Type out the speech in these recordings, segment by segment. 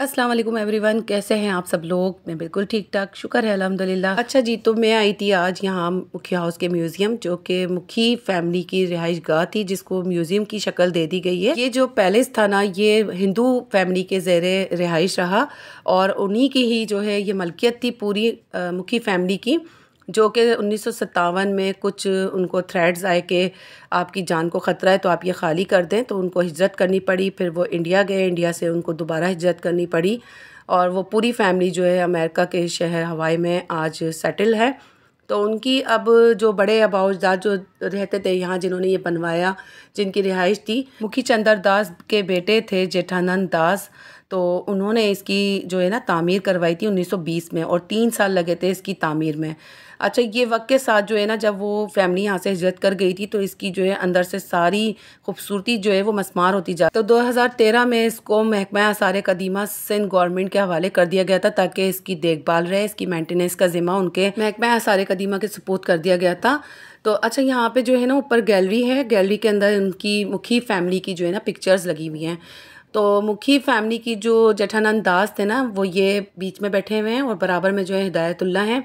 अस्सलाम वालेकुम एवरीवन कैसे हैं आप सब लोग मैं बिल्कुल ठीक ठाक शुक्र है अल्हम्दुलिल्लाह अच्छा जी तो मैं आई थी आज यहाँ मुखी हाउस के म्यूज़ियम जो कि मुखी फैमिली की रिहाइश गाह थी जिसको म्यूज़ियम की शक्ल दे दी गई है ये जो पैलेस था ना ये हिंदू फैमिली के जेर रिहाइश रहा और उन्हीं की ही जो है ये मलकियत थी पूरी आ, मुखी फैमिली की जो कि उन्नीस में कुछ उनको थ्रेड्स आए कि आपकी जान को ख़तरा है तो आप ये खाली कर दें तो उनको हिजरत करनी पड़ी फिर वो इंडिया गए इंडिया से उनको दोबारा हिजरत करनी पड़ी और वो पूरी फैमिली जो है अमेरिका के शहर हवाई में आज सेटल है तो उनकी अब जो बड़े अबाउजदार जो रहते थे यहाँ जिन्होंने ये बनवाया जिनकी रिहाइश थी मुखी चंद्र दास के बेटे थे जेठानंद दास तो उन्होंने इसकी जो है ना तामीर करवाई थी 1920 में और तीन साल लगे थे इसकी तामीर में अच्छा ये वक्त के साथ जो है ना जब वो फैमिली यहाँ से हिजरत कर गई थी तो इसकी जो है अंदर से सारी खूबसूरती जो है वो मसमार होती जा तो 2013 में इसको महकमा आसार कदीमा सिंध गवर्नमेंट के हवाले कर दिया गया था ताकि इसकी देखभाल रहे इसकी मेंटेनेंस का ज़िम्मा उनके महकमा आसार कदीमा के सपोर्ट कर दिया गया था तो अच्छा यहाँ पर जो है ना ऊपर गैलरी है गैलरी के अंदर उनकी मुखी फैमिली की जो है ना पिक्चर्स लगी हुई हैं तो मुखी फैमिली की जो जेठानंद दास थे ना वो ये बीच में बैठे हुए हैं और बराबर में जो है हिदायतुल्ला हैं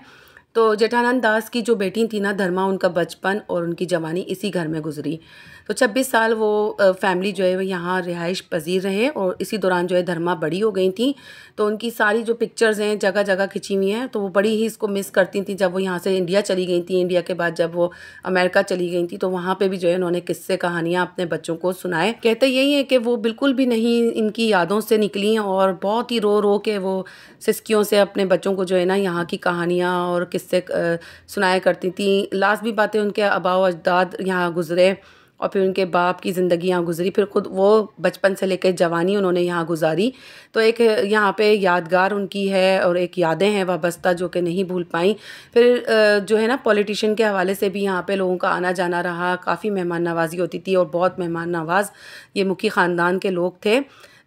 तो जेठानंद दास की जो बेटी थी ना धर्मा उनका बचपन और उनकी जवानी इसी घर में गुजरी तो 26 साल वो फैमिली जो है वो यहाँ रिहाइश पजीर रहे और इसी दौरान जो है धर्मा बड़ी हो गई थी तो उनकी सारी जो पिक्चर्स हैं जगह जगह खिंची हुई हैं तो वो बड़ी ही इसको मिस करती थी जब वो यहाँ से इंडिया चली गई थी इंडिया के बाद जब वो अमेरिका चली गई थी तो वहाँ पर भी जो है उन्होंने किस्से कहानियाँ अपने बच्चों को सुनाए कहते यही है कि वो बिल्कुल भी नहीं इनकी यादों से निकली और बहुत ही रो रो के वो सिस्कियों से अपने बच्चों को जो है ना यहाँ की कहानियाँ और किस्से सुनाया करती थी लास्ट भी बातें उनके आबा अजदाद यहाँ गुज़रे और फिर उनके बाप की ज़िंदगी यहाँ गुजरी फिर खुद वो बचपन से लेकर जवानी उन्होंने यहाँ गुजारी तो एक यहाँ पे यादगार उनकी है और एक यादें हैं वाबस्ता जो कि नहीं भूल पाई फिर जो है ना पॉलिटिशियन के हवाले से भी यहाँ पे लोगों का आना जाना रहा काफ़ी मेहमान नवाजी होती थी और बहुत मेहमान नवाज ये मुखी ख़ानदान के लोग थे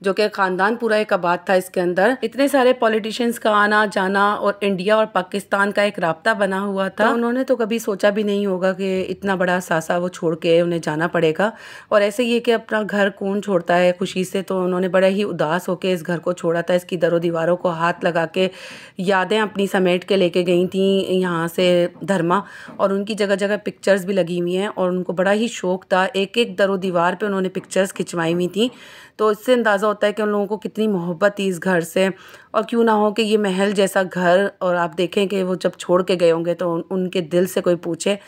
जो कि खानदान पूरा एक आबाद था इसके अंदर इतने सारे पॉलिटिशियंस का आना जाना और इंडिया और पाकिस्तान का एक रबता बना हुआ था तो उन्होंने तो कभी सोचा भी नहीं होगा कि इतना बड़ा सासा वो छोड़ के उन्हें जाना पड़ेगा और ऐसे ही कि अपना घर कौन छोड़ता है खुशी से तो उन्होंने बड़ा ही उदास होकर इस घर को छोड़ा था इसकी दरों दीवारों को हाथ लगा के यादें अपनी समेट के लेके गई थी यहाँ से धर्मा और उनकी जगह जगह पिक्चर्स भी लगी हुई हैं और उनको बड़ा ही शौक था एक एक दरों दीवार पर उन्होंने पिक्चर्स खिंचवाई हुई थी तो इससे अंदाज़ा होता है कि उन लोगों को कितनी मोहब्बत थी इस घर से और क्यों ना हो कि ये महल जैसा घर और आप देखें कि वो जब छोड़ के गए होंगे तो उन, उनके दिल से कोई पूछे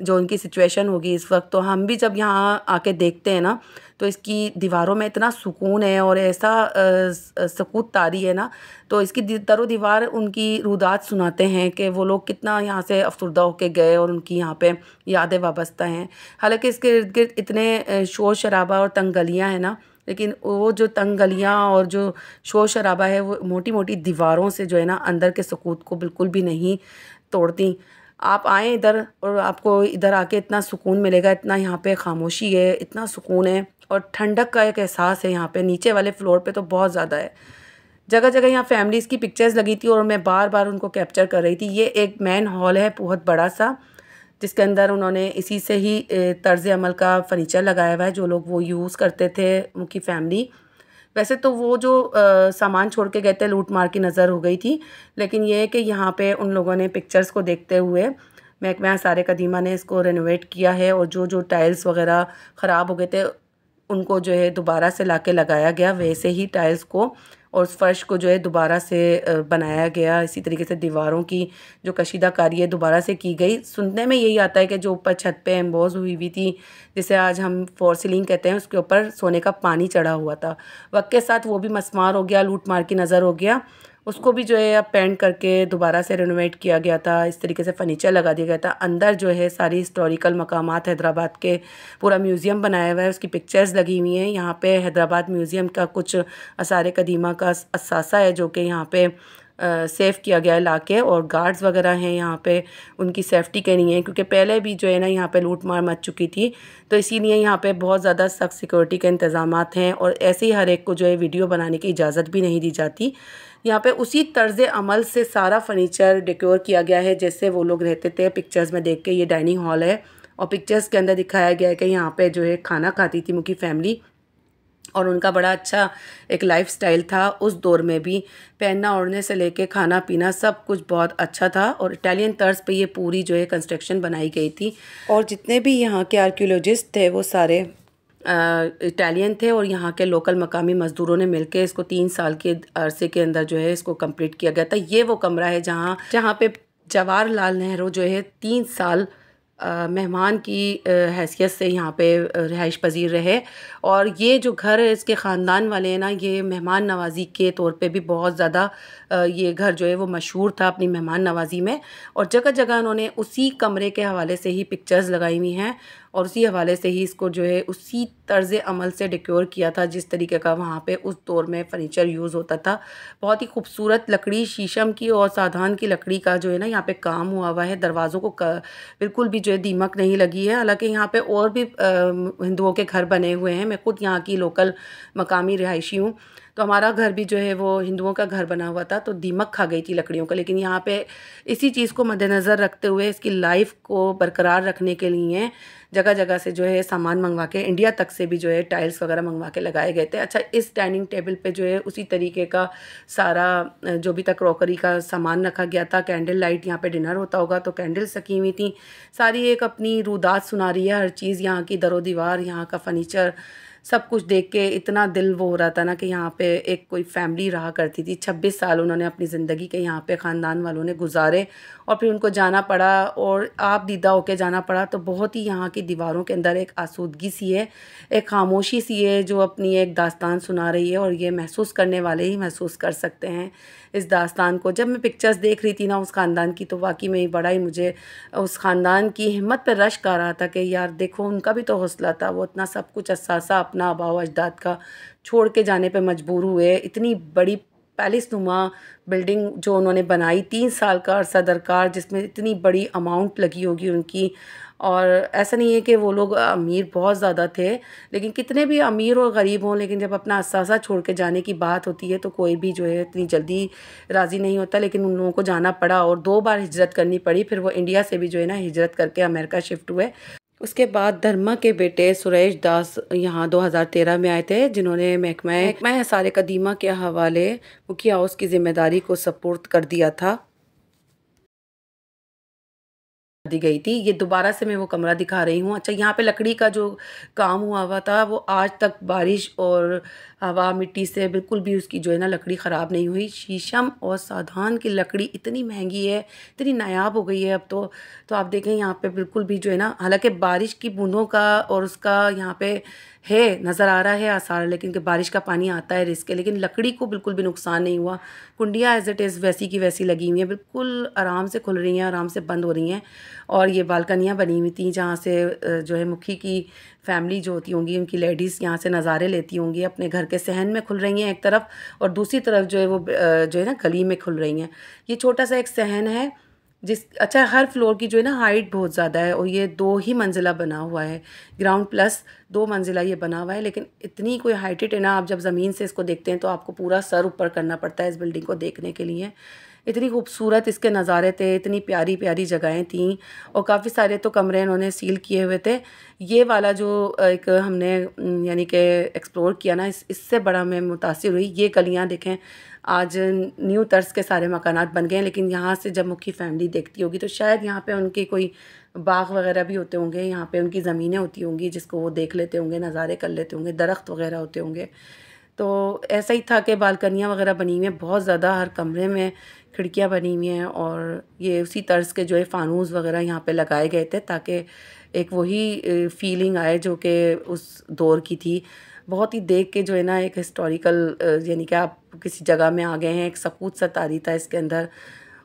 जो उनकी सिचुएशन होगी इस वक्त तो हम भी जब यहाँ आके देखते हैं ना तो इसकी दीवारों में इतना सुकून है और ऐसा सकूत तारी है ना तो इसकी दरो दीवार उनकी रुदात सुनाते हैं कि वो लोग कितना यहाँ से अफसरदा होकर गए और उनकी यहाँ पे यादें वाबस्ता हैं हालांकि इसके इर्द गिर्द इतने शोर शराबा और तंग गलियाँ हैं ना लेकिन वो जो तंग गलियाँ और जो शोर शराबा है वो मोटी मोटी दीवारों से जो है ना अंदर के सकूत को बिल्कुल भी नहीं तोड़ती आप आएँ इधर और आपको इधर आके इतना सुकून मिलेगा इतना यहाँ पे खामोशी है इतना सुकून है और ठंडक का एक एहसास है यहाँ पे नीचे वाले फ्लोर पे तो बहुत ज़्यादा है जगह जगह यहाँ फैमिलीज़ की पिक्चर्स लगी थी और मैं बार बार उनको कैप्चर कर रही थी ये एक मैन हॉल है बहुत बड़ा सा जिसके अंदर उन्होंने इसी से ही तर्ज अमल का फर्नीचर लगाया हुआ है जो लोग वो यूज़ करते थे उनकी फैमिली वैसे तो वो जो सामान छोड़ के गए थे लूट मार की नज़र हो गई थी लेकिन ये है कि यहाँ पे उन लोगों ने पिक्चर्स को देखते हुए महकमा सारे कदीमा ने इसको रेनोवेट किया है और जो जो टाइल्स वगैरह ख़राब हो गए थे उनको जो है दोबारा से ला के लगाया गया वैसे ही टाइल्स को और उस फ़र्श को जो है दोबारा से बनाया गया इसी तरीके से दीवारों की जो कशीदा कारी है दोबारा से की गई सुनने में यही आता है कि जो ऊपर छत पे एम्बोज हुई हुई थी जिसे आज हम फोर सीलिंग कहते हैं उसके ऊपर सोने का पानी चढ़ा हुआ था वक्त के साथ वो भी मसमार हो गया लूट मार की नज़र हो गया उसको भी जो है अब पेंट करके दोबारा से रेनोवेट किया गया था इस तरीके से फर्नीचर लगा दिया गया था अंदर जो है सारी हिस्टोरिकल मकाम हैदराबाद के पूरा म्यूज़ियम बनाया हुआ है उसकी पिक्चर्स लगी हुई हैं यहाँ पे हैदराबाद म्यूज़ियम का कुछ असार कदीमा का असासा है जो कि यहाँ पे सेफ़ किया गया है इलाके और गार्ड्स वगैरह हैं यहाँ पे उनकी सेफ्टी के लिए क्योंकि पहले भी जो है ना यहाँ पे लूट मार मच चुकी थी तो इसीलिए यहाँ पे बहुत ज़्यादा सख्त सिक्योरिटी के इंतज़ाम हैं और ऐसे ही हर एक को जो है वीडियो बनाने की इजाज़त भी नहीं दी जाती यहाँ पे उसी तर्ज अमल से सारा फर्नीचर डिक्योर किया गया है जैसे वो लोग रहते थे पिक्चर्स में देख के ये डाइनिंग हॉल है और पिक्चर्स के अंदर दिखाया गया है कि यहाँ पर जो है खाना खाती थी मुखी फैमिली और उनका बड़ा अच्छा एक स्टाइल था उस दौर में भी पहनना ओढ़ने से लेके खाना पीना सब कुछ बहुत अच्छा था और इटालियन तर्ज पे ये पूरी जो है कंस्ट्रक्शन बनाई गई थी और जितने भी यहाँ के आर्क्योलॉजिस्ट थे वो सारे इटालियन थे और यहाँ के लोकल मकामी मज़दूरों ने मिलकर इसको तीन साल के अरसे के अंदर जो है इसको कंप्लीट किया गया था ये वो कमरा है जहाँ जहाँ पे जवाहरलाल नेहरू जो है तीन साल मेहमान की हैसियत से यहाँ पे रहाइश पजीर रहे और ये जो घर है इसके ख़ानदान वाले हैं ना ये मेहमान नवाजी के तौर पे भी बहुत ज़्यादा ये घर जो है वो मशहूर था अपनी मेहमान नवाजी में और जगह जगह उन्होंने उसी कमरे के हवाले से ही पिक्चर्स लगाई हुई हैं और उसी हवाले से ही इसको जो है उसी तर्ज अमल से डिक्योर किया था जिस तरीके का वहाँ पे उस दौर में फर्नीचर यूज़ होता था बहुत ही खूबसूरत लकड़ी शीशम की और साधान की लकड़ी का जो है ना यहाँ पे काम हुआ हुआ है दरवाज़ों को बिल्कुल भी जो है दीमक नहीं लगी है हालाँकि यहाँ पर और भी हिंदुओं के घर बने हुए हैं मैं खुद यहाँ की लोकल मकामी रिहायशी हूँ तो हमारा घर भी जो है वो हिंदुओं का घर बना हुआ था तो दीमक खा गई थी लकड़ियों का लेकिन यहाँ पे इसी चीज़ को मद्देनज़र रखते हुए इसकी लाइफ को बरकरार रखने के लिए जगह जगह से जो है सामान मंगवा के इंडिया तक से भी जो है टाइल्स वगैरह मंगवा के लगाए गए थे अच्छा इस डाइनिंग टेबल पे जो है उसी तरीके का सारा जो भी तक क्रॉकरी का सामान रखा गया था कैंडल लाइट यहाँ पे डिनर होता होगा तो कैंडल्स रखी हुई थी सारी एक अपनी रुदात सुना रही है हर चीज़ यहाँ की दरो दीवार यहाँ का फर्नीचर सब कुछ देख के इतना दिल वो हो रहा था ना कि यहाँ पे एक कोई फैमिली रहा करती थी छब्बीस साल उन्होंने अपनी ज़िंदगी के यहाँ पे ख़ानदान वालों ने गुजारे और फिर उनको जाना पड़ा और आप दीदा होके जाना पड़ा तो बहुत ही यहाँ की दीवारों के अंदर एक आसूदगी सी है एक खामोशी सी है जो अपनी एक दास्तान सुना रही है और ये महसूस करने वाले ही महसूस कर सकते हैं इस दास्तान को जब मैं पिक्चर्स देख रही थी ना उस ख़ानदान की तो वाकई में बड़ा ही मुझे उस ख़ानदान की हिम्मत पर रश कर रहा था कि यार देखो उनका भी तो हौसला था वो इतना सब कुछ असासा अपना अबाव अजदाद का छोड़ के जाने पर मजबूर हुए इतनी बड़ी पैलेस नुमा बिल्डिंग जो उन्होंने बनाई तीन साल का अरसा दरकार जिसमें इतनी बड़ी अमाउंट लगी होगी उनकी और ऐसा नहीं है कि वो लोग अमीर बहुत ज़्यादा थे लेकिन कितने भी अमीर और गरीब हों लेकिन जब अपना असासा छोड़ के जाने की बात होती है तो कोई भी जो है इतनी जल्दी राज़ी नहीं होता लेकिन उन लोगों को जाना पड़ा और दो बार हिजरत करनी पड़ी फिर वो इंडिया से भी जो है ना हिजरत करके अमेरिका शिफ्ट हुए उसके बाद धर्मा के बेटे सुरेश दास यहाँ 2013 में आए थे जिन्होंने महकमा महकमा सारे कदीमा के हवाले मुखिया हाउस की जिम्मेदारी को सपोर्ट कर दिया था दी गई थी ये दोबारा से मैं वो कमरा दिखा रही हूँ अच्छा यहाँ पे लकड़ी का जो काम हुआ हुआ था वो आज तक बारिश और हवा मिट्टी से बिल्कुल भी उसकी जो है ना लकड़ी ख़राब नहीं हुई शीशम और साधान की लकड़ी इतनी महंगी है इतनी नायाब हो गई है अब तो तो आप देखें यहाँ पे बिल्कुल भी जो है ना हालांकि बारिश की बूंदों का और उसका यहाँ पे है नज़र आ रहा है आसार लेकिन कि बारिश का पानी आता है रिस्क है लेकिन लकड़ी को बिल्कुल भी नुकसान नहीं हुआ कुंडियाँ एज इट इज़ वैसी की वैसी लगी हुई हैं बिल्कुल आराम से खुल रही हैं आराम से बंद हो रही हैं और ये बालकनियाँ बनी हुई थी जहाँ से जो है मुखी की फैमिली जो होती होंगी उनकी लेडीज़ यहाँ से नज़ारे लेती होंगी अपने घर के सहन में खुल रही हैं एक तरफ और दूसरी तरफ जो है वो जो है ना गली में खुल रही हैं ये छोटा सा एक सहन है जिस अच्छा हर फ्लोर की जो है ना हाइट बहुत ज़्यादा है और ये दो ही मंजिला बना हुआ है ग्राउंड प्लस दो मंजिला ये बना हुआ है लेकिन इतनी कोई हाइटेड है ना आप जब ज़मीन से इसको देखते हैं तो आपको पूरा सर ऊपर करना पड़ता है इस बिल्डिंग को देखने के लिए इतनी खूबसूरत इसके नज़ारे थे इतनी प्यारी प्यारी जगहें थीं और काफ़ी सारे तो कमरे इन्होंने सील किए हुए थे ये वाला जो एक हमने यानी कि एक्सप्लोर किया ना इस इससे बड़ा मैं मुतासर हुई ये गलियाँ देखें आज न्यू तर्स के सारे मकान बन गए हैं लेकिन यहाँ से जब मुख्य फैमिली देखती होगी तो शायद यहाँ पे उनके कोई बाग वगैरह भी होते होंगे यहाँ पे उनकी ज़मीनें होती होंगी जिसको वो देख लेते होंगे नज़ारे कर लेते होंगे दरख्त वगैरह होते होंगे तो ऐसा ही था कि बालकनियाँ वगैरह बनी हुई हैं बहुत ज़्यादा हर कमरे में खिड़कियाँ बनी हुई हैं और ये उसी तर्ज के जो है फ़ानूस वगैरह यहाँ पे लगाए गए थे ताकि एक वही फीलिंग आए जो कि उस दौर की थी बहुत ही देख के जो है ना एक हिस्टोरिकल यानी कि आप किसी जगह में आ गए हैं एक सपूत सा तारी था इसके अंदर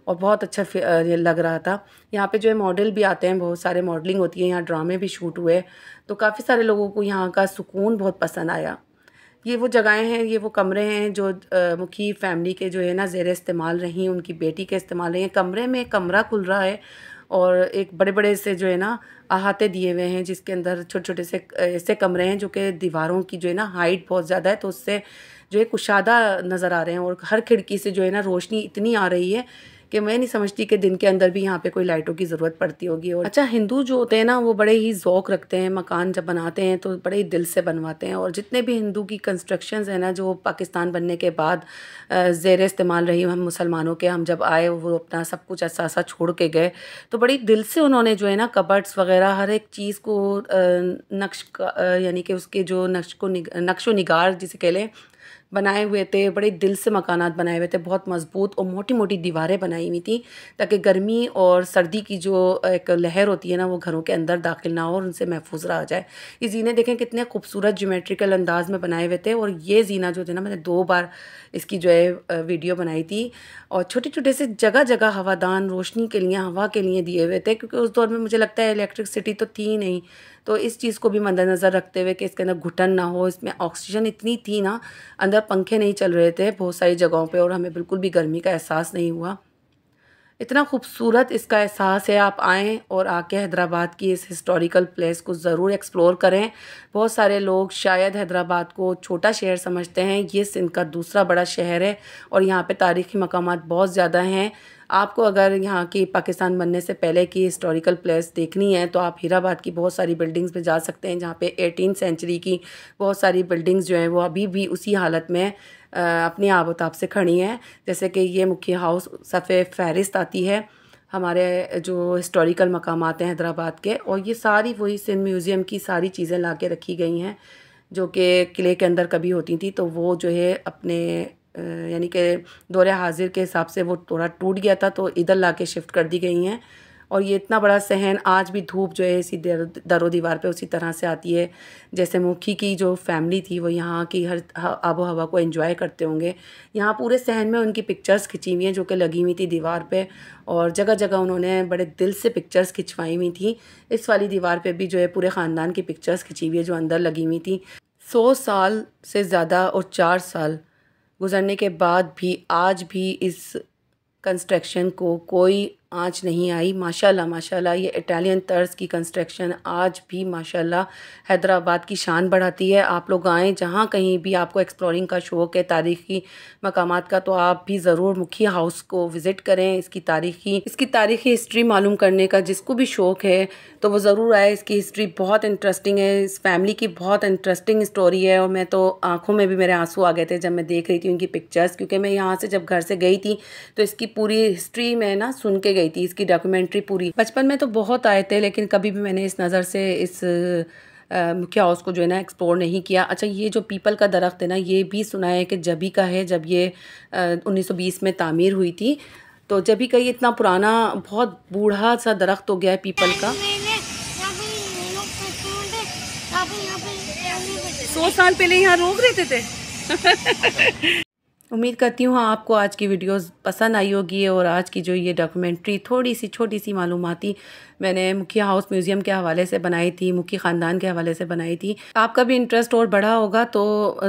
और बहुत अच्छा लग रहा था यहाँ पे जो है मॉडल भी आते हैं बहुत सारे मॉडलिंग होती है यहाँ ड्रामे भी शूट हुए तो काफ़ी सारे लोगों को यहाँ का सुकून बहुत पसंद आया ये वो जगहें हैं ये वो कमरे हैं जो मुखी फैमिली के जो है ना ज़ेर इस्तेमाल रही उनकी बेटी के इस्तेमाल रही हैं कमरे में कमरा खुल रहा है और एक बड़े बड़े से जो है ना अहाते दिए हुए हैं जिसके अंदर छोटे छोटे से ऐसे कमरे हैं जो कि दीवारों की जो है ना हाइट बहुत ज़्यादा है तो उससे जो है कुशादा नज़र आ रहे हैं और हर खिड़की से जो है ना रोशनी इतनी आ रही है कि मैं नहीं समझती कि दिन के अंदर भी यहाँ पे कोई लाइटों की ज़रूरत पड़ती होगी और अच्छा हिंदू जो होते हैं ना वो बड़े ही ज़ौक रखते हैं मकान जब बनाते हैं तो बड़े ही दिल से बनवाते हैं और जितने भी हिंदू की कंस्ट्रक्शन है ना जो पाकिस्तान बनने के बाद ज़ेर इस्तेमाल रही हम मुसलमानों के हम जब आए वो अपना सब कुछ ऐसा ऐसा छोड़ के गए तो बड़ी दिल से उन्होंने जो है ना कबर्ड्स वगैरह हर एक चीज़ को नक्श यानी कि उसके जो नक्श को नक्श व निगार जिसे कह लें बनाए हुए थे बड़े दिल से मकानात बनाए हुए थे बहुत मज़बूत और मोटी मोटी दीवारें बनाई हुई थी ताकि गर्मी और सर्दी की जो एक लहर होती है ना वो घरों के अंदर दाखिल ना हो और उनसे महफूज रहा जाए ये जीने देखें कितने खूबसूरत जोमेट्रिकल अंदाज में बनाए हुए थे और ये जीना जो थे ना मैंने दो बार इसकी जो है वीडियो बनाई थी और छोटे छोटे से जगह जगह हवादान रोशनी के लिए हवा के लिए दिए हुए थे क्योंकि उस दौर में मुझे लगता है सिटी तो थी नहीं तो इस चीज़ को भी मद्देनज़र रखते हुए कि इसके अंदर घुटन ना हो इसमें ऑक्सीजन इतनी थी ना अंदर पंखे नहीं चल रहे थे बहुत सारी जगहों पर और हमें बिल्कुल भी गर्मी का एहसास नहीं हुआ इतना खूबसूरत इसका एहसास है आप आएँ और आके हैदराबाद की इस हिस्टोरिकल प्लेस को ज़रूर एक्सप्लोर करें बहुत सारे लोग शायद हैदराबाद को छोटा शहर समझते हैं ये सिंध का दूसरा बड़ा शहर है और यहाँ पे तारीख़ी मकाम बहुत ज़्यादा हैं आपको अगर यहाँ की पाकिस्तान बनने से पहले की हिस्टोरिकल प्लेस देखनी है तो आप हीराबाद की बहुत सारी बिल्डिंग्स में जा सकते हैं जहाँ पे एटीन सेंचुरी की बहुत सारी बिल्डिंग्स जो हैं वो अभी भी उसी हालत में अपने आप से खड़ी हैं जैसे कि ये मुख्य हाउस सफ़े फहरिस्त आती है हमारे जो हिस्टोरिकल मकाम हैं हैदराबाद के और ये सारी वही सिंध म्यूज़ियम की सारी चीज़ें ला के रखी गई हैं जो कि किले के अंदर कभी होती थी तो वो जो है अपने यानी कि दौरे हाजिर के हिसाब से वो थोड़ा टूट गया था तो इधर ला के शिफ्ट कर दी गई हैं और ये इतना बड़ा सहन आज भी धूप जो है इसी दरो दीवार पे उसी तरह से आती है जैसे मुखी की जो फैमिली थी वो यहाँ की हर आबो हवा को एंजॉय करते होंगे यहाँ पूरे सहन में उनकी पिक्चर्स खिंची हुई हैं जो कि लगी हुई थी दीवार पे और जगह जगह उन्होंने बड़े दिल से पिक्चर्स खिंचवाई हुई थी इस वाली दीवार पर भी जो है पूरे ख़ानदान की पिक्चर्स खिंची हुई है जो अंदर लगी हुई थी सौ साल से ज़्यादा और चार साल गुज़रने के बाद भी आज भी इस कंस्ट्रक्शन को कोई आज नहीं आई माशाल्लाह माशाल्लाह ये इटालियन तर्ज की कंस्ट्रक्शन आज भी माशाल्लाह हैदराबाद की शान बढ़ाती है आप लोग आएँ जहाँ कहीं भी आपको एक्सप्लोरिंग का शौक़ है तारीख़ी मकाम का तो आप भी ज़रूर मुखी हाउस को विज़िट करें इसकी तारीख़ी इसकी तारीख़ी हिस्ट्री मालूम करने का जिसको भी शौक़ है तो वो ज़रूर आए इसकी हिस्ट्री बहुत इंटरेस्टिंग है इस फैमिली की बहुत इंटरेस्टिंग स्टोरी है और मैं तो आँखों में भी मेरे आंसू आ गए थे जब मैं देख रही थी उनकी पिक्चर्स क्योंकि मैं यहाँ से जब घर से गई थी तो इसकी पूरी हिस्ट्री मैं ना सुन के गई गई थी इसकी डॉक्यूमेंट्री पूरी बचपन में तो बहुत आए थे लेकिन कभी भी मैंने इस नज़र से इस मुख्या हाउस को जो है ना एक्सप्लोर नहीं किया अच्छा ये जो पीपल का दरख्त है ना ये भी सुना है कि जबी का है जब ये उन्नीस में तामीर हुई थी तो जब ही कही इतना पुराना बहुत बूढ़ा सा दरख्त हो गया है पीपल का सौ साल पहले यहाँ रोक रहते थे उम्मीद करती हूँ आपको आज की वीडियोस पसंद आई होगी और आज की जो ये डॉक्यूमेंट्री थोड़ी सी छोटी सी मालूमती मैंने मुखिया हाउस म्यूज़ियम के हवाले से बनाई थी मुखी ख़ानदान के हवाले से बनाई थी आपका भी इंटरेस्ट और बढ़ा होगा तो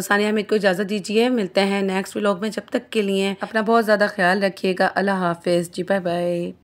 सानिया हमिद को इजाज़त दीजिए मिलते हैं नेक्स्ट व्लॉग में जब तक के लिए अपना बहुत ज़्यादा ख्याल रखिएगा अल्लाह हाफिज़ जी बाय बाय